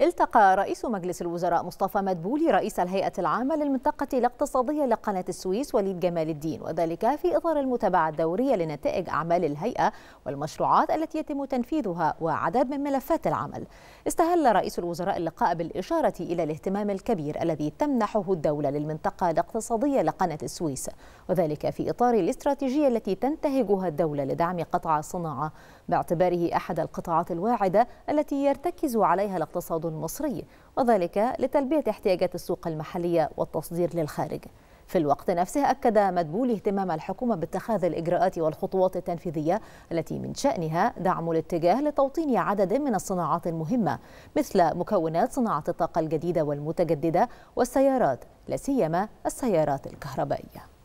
التقى رئيس مجلس الوزراء مصطفى مدبولي رئيس الهيئة العامة للمنطقة الاقتصادية لقناة السويس وليد جمال الدين وذلك في إطار المتابعة الدورية لنتائج أعمال الهيئة والمشروعات التي يتم تنفيذها وعدد من ملفات العمل استهل رئيس الوزراء اللقاء بالإشارة إلى الاهتمام الكبير الذي تمنحه الدولة للمنطقة الاقتصادية لقناة السويس وذلك في إطار الاستراتيجية التي تنتهجها الدولة لدعم قطاع الصناعة باعتباره أحد القطاعات الواعدة التي يرتكز عليها الاقتصاد مصري وذلك لتلبية احتياجات السوق المحلية والتصدير للخارج في الوقت نفسه أكد مدبولي اهتمام الحكومة باتخاذ الإجراءات والخطوات التنفيذية التي من شأنها دعم الاتجاه لتوطين عدد من الصناعات المهمة مثل مكونات صناعة الطاقة الجديدة والمتجددة والسيارات لا سيما السيارات الكهربائية